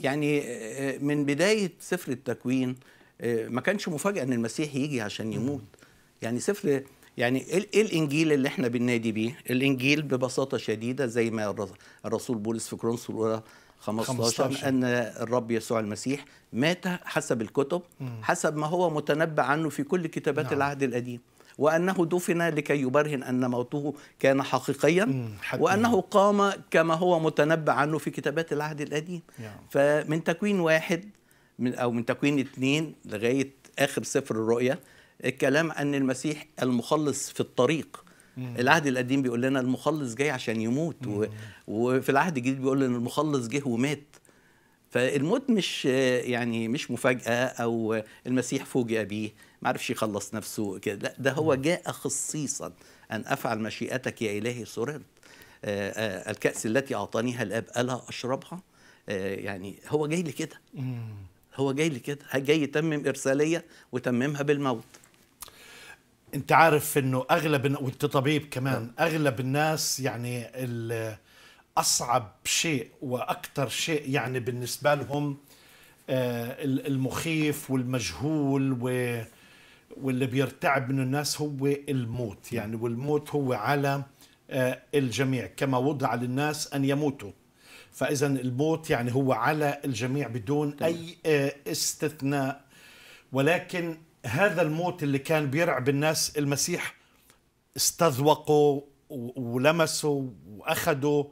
يعني آه، آه، من بدايه سفر التكوين آه، ما كانش مفاجاه ان المسيح يجي عشان يموت يعني سفر يعني ايه الانجيل اللي احنا بننادي بيه الانجيل ببساطه شديده زي ما الرسول بولس في كورنثوس الاولى 15, 15 ان الرب يسوع المسيح مات حسب الكتب حسب ما هو متنبأ عنه في كل كتابات نعم. العهد القديم وأنه دفن لكي يبرهن أن موته كان حقيقيا وأنه قام كما هو متنبأ عنه في كتابات العهد القديم فمن تكوين واحد من أو من تكوين اثنين لغاية آخر سفر الرؤية الكلام أن المسيح المخلص في الطريق العهد القديم بيقول لنا المخلص جاي عشان يموت و... وفي العهد الجديد بيقول لنا المخلص جه ومات فالموت مش يعني مش مفاجاه او المسيح فوجئ بيه ما عرفش يخلص نفسه كده لا ده هو جاء خصيصا ان افعل مشيئتك يا الهي سررت آه، آه، الكاس التي اعطانيها الاب الا اشربها آه، يعني هو جاي لي كده هو جاي لي كده جاي يتمم ارساليه وتممها بالموت انت عارف انه اغلب وانت طبيب كمان اغلب الناس يعني اصعب شيء واكثر شيء يعني بالنسبه لهم آه، المخيف والمجهول و واللي بيرتعب من الناس هو الموت يعني والموت هو على آه، الجميع كما وضع للناس ان يموتوا فاذا الموت يعني هو على الجميع بدون اي آه، استثناء ولكن هذا الموت اللي كان بيرعب الناس المسيح استذوقه ولمسه واخذه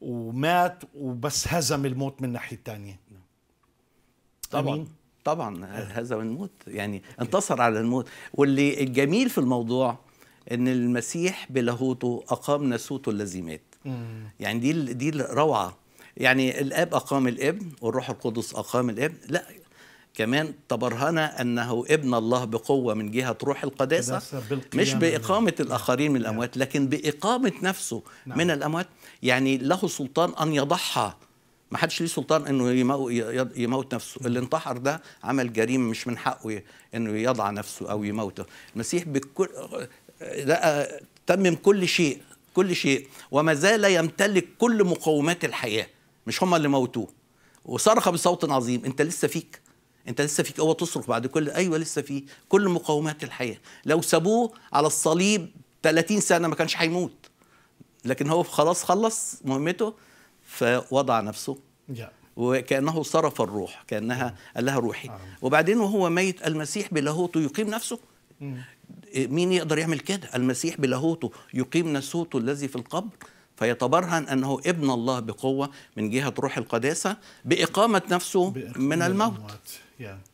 ومات وبس هزم الموت من الناحيه الثانيه طبعا أمين. طبعا آه. هزم الموت يعني انتصر على الموت واللي الجميل في الموضوع ان المسيح بلاهوته اقام ناسوته الذي مات يعني دي دي الروعه يعني الاب اقام الابن والروح القدس اقام الابن لا كمان تبرهن أنه ابن الله بقوة من جهة روح القداسة مش بإقامة نعم. الآخرين من الأموات نعم. لكن بإقامة نفسه نعم. من الأموات يعني له سلطان أن يضحى ما حدش ليه سلطان انه يموت نفسه نعم. اللي انتحر ده عمل جريمه مش من حقه انه يضع نفسه او يموته المسيح بكل لقى آه، تمم كل شيء كل شيء وما زال يمتلك كل مقومات الحياه مش هم اللي موتوه وصرخ بصوت عظيم انت لسه فيك انت لسه فيك قوه تصرخ بعد كل ايوه لسه في كل مقومات الحياه لو سابوه على الصليب 30 سنه ما كانش هيموت لكن هو خلاص خلص مهمته فوضع نفسه وكانه صرف الروح كانها قال لها روحي آه. وبعدين وهو ميت المسيح بلاهوته يقيم نفسه مين يقدر يعمل كده المسيح بلاهوته يقيم نسوته الذي في القبر فيتبرهن انه ابن الله بقوه من جهه روح القداسه باقامه نفسه بإقامة من الموت. Yeah.